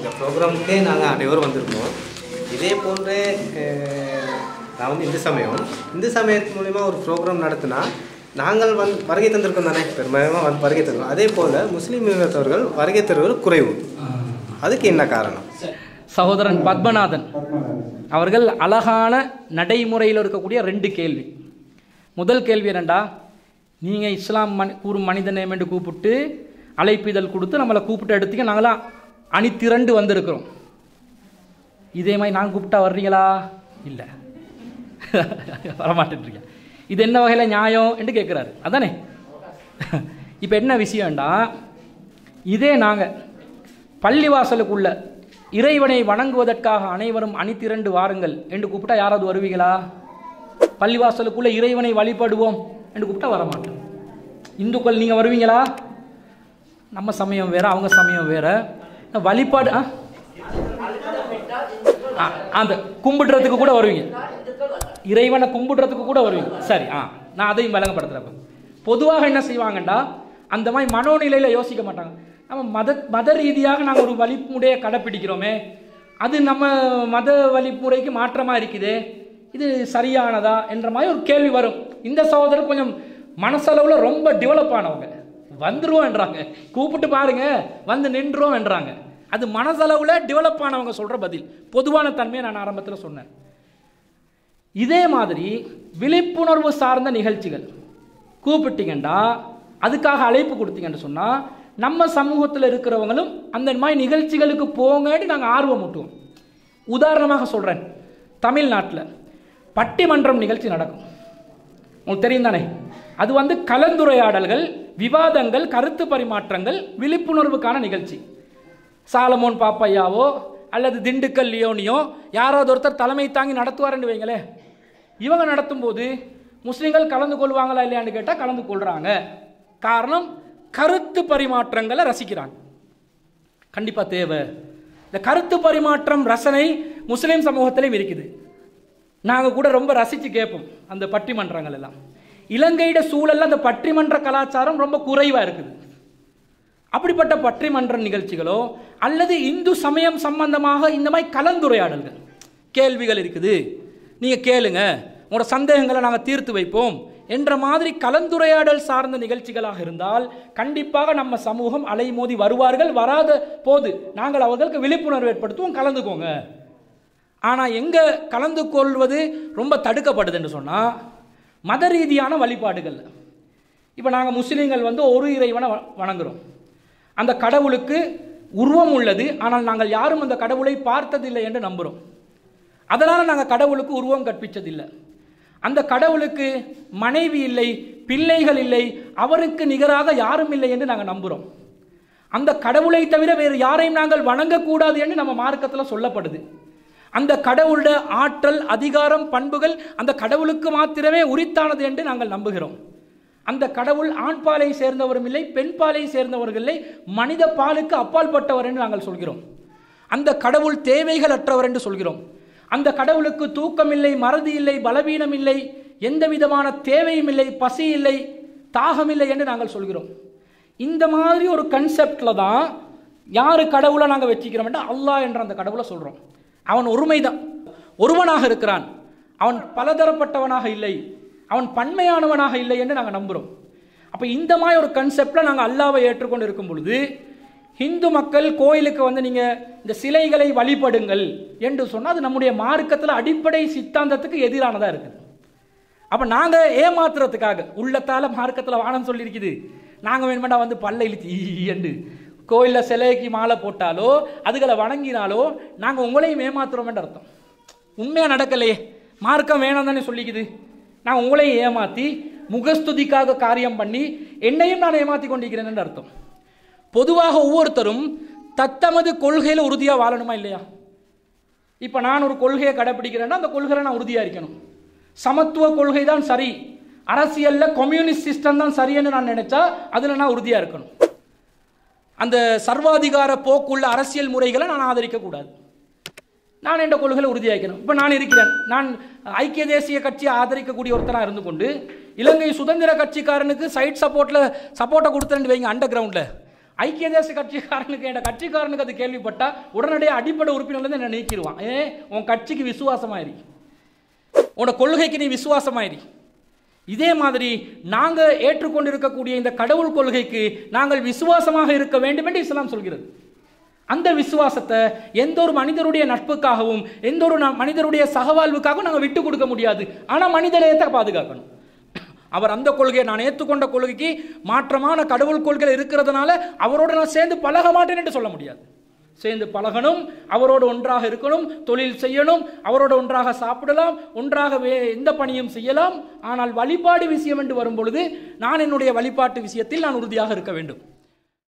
இந்த ப்ரோக்ராமுக்கே நாங்கள் அனைவரும் வந்திருக்கோம் இதே போன்ற நான் வந்து இந்து சமயம் இந்து சமயத்து மூலிமா ஒரு ப்ரோக்ராம் நடத்தினா நாங்கள் வந்து வருகை தந்திருக்கோம் தானே பெருமையமாக வந்து வருகை தந்திருக்கோம் அதே போல் முஸ்லீம் இனத்தவர்கள் வருகை தருவது குறைவு அதுக்கு என்ன காரணம் சகோதரன் பத்மநாதன் அவர்கள் அழகான நடைமுறையில் இருக்கக்கூடிய ரெண்டு கேள்வி முதல் கேள்வி என்னண்டா நீங்கள் இஸ்லாம் மண் கூறும் மனிதநேயம் என்று கூப்பிட்டு அழைப்பிதழ் கொடுத்து நம்மளை கூப்பிட்டு எடுத்துக்க நாங்களாம் அணி திரண்டு வந்திருக்கிறோம் இதே மாதிரி நான் கூப்பிட்டா வர்றீங்களா இல்லை வரமாட்டேன்றீங்க இது என்ன வகையில் நியாயம் என்று கேட்குறாரு அதானே இப்போ என்ன விஷயம்டா இதே நாங்கள் பள்ளிவாசலுக்குள்ள இறைவனை வணங்குவதற்காக அனைவரும் திரண்டு வாருங்கள் என்று கூப்பிட்டா யாராவது வருவீங்களா பள்ளிவாசலுக்குள்ளே இறைவனை வழிபடுவோம் என்று கூப்பிட்டா வரமாட்டோம் இந்துக்கள் நீங்கள் வருவீங்களா நம்ம சமயம் வேறு அவங்க சமயம் வேறு வழிபாடு அந்த கும்பிடுறதுக்கு கூட வருவீங்க இறைவனை கும்பிடுறதுக்கு கூட வருவீங்க சரி ஆ நான் அதையும் விளங்கப்படுத்துகிறப்ப பொதுவாக என்ன செய்வாங்கண்டா அந்த மாதிரி மனோநிலையில் யோசிக்க மாட்டாங்க நம்ம மத மத ரீதியாக நாங்கள் ஒரு வழிமுறையை கடைப்பிடிக்கிறோமே அது நம்ம மத வழிமுறைக்கு மாற்றமாக இருக்குது இது சரியானதா என்ற மாதிரி ஒரு கேள்வி வரும் இந்த சகோதரர் கொஞ்சம் மனசளவில் ரொம்ப டெவலப் ஆனவங்க என்றாங்க கூப்பிட்டு பாருங்க வந்து என்றாங்க அது மனசளவில் டெவலப் ஆனவங்க சொல்கிற பதில் பொதுவான தன்மையை நான் ஆரம்பத்தில் சொன்னேன் இதே மாதிரி விழிப்புணர்வு சார்ந்த நிகழ்ச்சிகள் கூப்பிட்டீங்கண்டா அதுக்காக அழைப்பு கொடுத்தீங்கன்னு சொன்னால் நம்ம சமூகத்தில் இருக்கிறவங்களும் அந்த மாதிரி நிகழ்ச்சிகளுக்கு போங்கன்னு நாங்கள் ஆர்வம் ஊட்டுவோம் உதாரணமாக சொல்கிறேன் தமிழ்நாட்டில் பட்டிமன்றம் நிகழ்ச்சி நடக்கும் உங்களுக்கு தெரியும் தானே அது வந்து கலந்துரையாடல்கள் விவாதங்கள் கருத்து பரிமாற்றங்கள் விழிப்புணர்வுக்கான நிகழ்ச்சி சாலமோன் பாப்பையாவோ அல்லது திண்டுக்கல் லியோனியோ யாராவது ஒருத்தர் தலைமை தாங்கி நடத்துவார்னு வைங்களே இவங்க நடத்தும் போது முஸ்லீம்கள் கலந்து கொள்வாங்களா இல்லையான்னு கேட்டால் கலந்து கொள்கிறாங்க காரணம் கருத்து பரிமாற்றங்களை ரசிக்கிறாங்க கண்டிப்பாக தேவை இந்த கருத்து பரிமாற்றம் ரசனை முஸ்லீம் சமூகத்திலையும் இருக்குது நாங்கள் கூட ரொம்ப ரசித்து கேட்போம் அந்த பட்டிமன்றங்கள் எல்லாம் இலங்கையிட சூழலில் அந்த பற்றிமன்ற கலாச்சாரம் ரொம்ப குறைவாக இருக்குது அப்படிப்பட்ட பற்றிமன்ற நிகழ்ச்சிகளோ அல்லது இந்து சமயம் சம்பந்தமாக இந்த மாதிரி கலந்துரையாடல்கள் கேள்விகள் இருக்குது நீங்கள் கேளுங்க உங்களோட சந்தேகங்களை நாங்கள் தீர்த்து வைப்போம் என்ற மாதிரி கலந்துரையாடல் சார்ந்த நிகழ்ச்சிகளாக இருந்தால் கண்டிப்பாக நம்ம சமூகம் அலைமோதி வருவார்கள் வராத போது நாங்கள் அவர்களுக்கு விழிப்புணர்வு ஏற்படுத்துவோம் கலந்துக்கோங்க ஆனால் எங்கே கலந்து கொள்வது ரொம்ப தடுக்கப்படுதுன்னு சொன்னால் மத ரீதியான வழிபாடுகள் இப்போ நாங்கள் முஸ்லீம்கள் வந்து ஒரு இறைவனை வணங்குகிறோம் அந்த கடவுளுக்கு உருவம் உள்ளது ஆனால் நாங்கள் யாரும் அந்த கடவுளை பார்த்ததில்லை என்று நம்புகிறோம் அதனால் நாங்கள் கடவுளுக்கு உருவம் கற்பித்ததில்லை அந்த கடவுளுக்கு மனைவி இல்லை பிள்ளைகள் இல்லை அவருக்கு நிகராக யாரும் இல்லை என்று நாங்கள் நம்புகிறோம் அந்த கடவுளை தவிர வேறு யாரையும் நாங்கள் வணங்கக்கூடாது என்று நம்ம மார்க்கத்தில் சொல்லப்படுது அந்த கடவுளோட ஆற்றல் அதிகாரம் பண்புகள் அந்த கடவுளுக்கு மாத்திரமே உரித்தானது என்று நாங்கள் நம்புகிறோம் அந்த கடவுள் ஆண் பாலை சேர்ந்தவரும் இல்லை பெண் பாலை சேர்ந்தவர்கள் இல்லை மனித பாலுக்கு அப்பால் பட்டவர் என்று நாங்கள் சொல்கிறோம் அந்த கடவுள் தேவைகள் அற்றவர் என்று சொல்கிறோம் அந்த கடவுளுக்கு தூக்கம் இல்லை மறதி இல்லை பலவீனம் இல்லை எந்த விதமான தேவையும் இல்லை பசி இல்லை தாகம் இல்லை என்று நாங்கள் சொல்கிறோம் இந்த மாதிரி ஒரு கன்செப்டில் தான் யார் கடவுளை நாங்கள் வச்சுக்கிறோம்னா அல்லாஹ் என்ற அந்த கடவுளை சொல்கிறோம் அவன் ஒருமைதான் ஒருவனாக இருக்கிறான் அவன் பலதரப்பட்டவனாக இல்லை அவன் பன்மையானவனாக இல்லை என்று நாங்கள் நம்புகிறோம் அப்போ இந்த மாதிரி ஒரு கன்செப்டில் நாங்கள் அல்லாவை ஏற்றுக்கொண்டு இருக்கும் பொழுது ஹிந்து மக்கள் கோயிலுக்கு வந்து நீங்கள் இந்த சிலைகளை வழிபடுங்கள் என்று சொன்னால் அது நம்முடைய மார்க்கத்தில் அடிப்படை சித்தாந்தத்துக்கு எதிரானதாக இருக்குது அப்போ நாங்கள் ஏமாத்துறதுக்காக உள்ளத்தால் மார்க்கத்தில் வானம் சொல்லியிருக்குது நாங்கள் வேணுமெண்டா வந்து பல்ல இழுத்து என்று கோயிலில் சிலைக்கு மாலை போட்டாலோ அதுகளை வணங்கினாலோ நாங்கள் உங்களையும் ஏமாத்துறோமேன்ற அர்த்தம் உண்மையாக நடக்கலையே மார்க்கம் வேணாம் தானே சொல்லிக்குது நான் உங்களையும் ஏமாற்றி முகஸ்துதிக்காக காரியம் பண்ணி என்னையும் நான் ஏமாற்றி கொண்டிருக்கிறேன் அர்த்தம் பொதுவாக ஒவ்வொருத்தரும் தத்தமது கொள்கையில் உறுதியாக வாழணுமா இல்லையா இப்போ நான் ஒரு கொள்கையை கடைப்பிடிக்கிறேன்னா அந்த கொள்கையில் நான் உறுதியாக இருக்கணும் சமத்துவ கொள்கை தான் சரி அரசியலில் கம்யூனிஸ்ட் சிஸ்டம் தான் சரின்னு நான் நினச்சா அதில் நான் உறுதியாக இருக்கணும் அந்த சர்வாதிகார போக்குள்ள அரசியல் முறைகளை நான் ஆதரிக்கக்கூடாது நான் என்ற கொள்கைகளை உறுதியாக்கணும் இப்போ நான் இருக்கிறேன் நான் ஐக்கிய தேசிய கட்சியை ஆதரிக்கக்கூடிய ஒருத்தராக இருந்து கொண்டு இலங்கை சுதந்திர கட்சிக்காரனுக்கு சைட் சப்போர்ட்டில் சப்போர்ட்டை கொடுத்துறேன்னு வைங்க அண்டர் கிரவுண்டில் ஐக்கிய தேச கட்சிக்காரனுக்கு என் கட்சிக்காரனுக்கு அது கேள்விப்பட்டால் உடனடியாக அடிப்படை உறுப்பினர்லேருந்து என்னை நீக்கிடுவான் ஏன் உன் கட்சிக்கு விசுவாசமாயிரி உன கொள்கைக்கு நீ விசுவாசமாயிரி இதே மாதிரி நாங்கள் ஏற்றுக்கொண்டிருக்கக்கூடிய இந்த கடவுள் கொள்கைக்கு நாங்கள் விசுவாசமாக இருக்க வேண்டும் என்று இஸ்லாம் சொல்கிறது அந்த விசுவாசத்தை எந்த ஒரு மனிதருடைய நட்புக்காகவும் எந்த ஒரு மனிதருடைய சகவாழ்வுக்காகவும் நாங்கள் விட்டு கொடுக்க முடியாது ஆனால் மனிதநேயத்தை பாதுகாக்கணும் அவர் அந்த கொள்கையை நான் ஏற்றுக்கொண்ட கொள்கைக்கு மாற்றமான கடவுள் கொள்கை இருக்கிறதுனால அவரோட நான் சேர்ந்து பழக மாட்டேன் என்று சொல்ல முடியாது சேர்ந்து பழகணும் அவரோடு ஒன்றாக இருக்கணும் தொழில் செய்யணும் அவரோடு ஒன்றாக சாப்பிடலாம் ஒன்றாக எந்த பணியும் செய்யலாம் ஆனால் வழிபாடு விஷயம் என்று வரும்பொழுது நான் என்னுடைய வழிபாட்டு விஷயத்தில் நான் உறுதியாக இருக்க வேண்டும்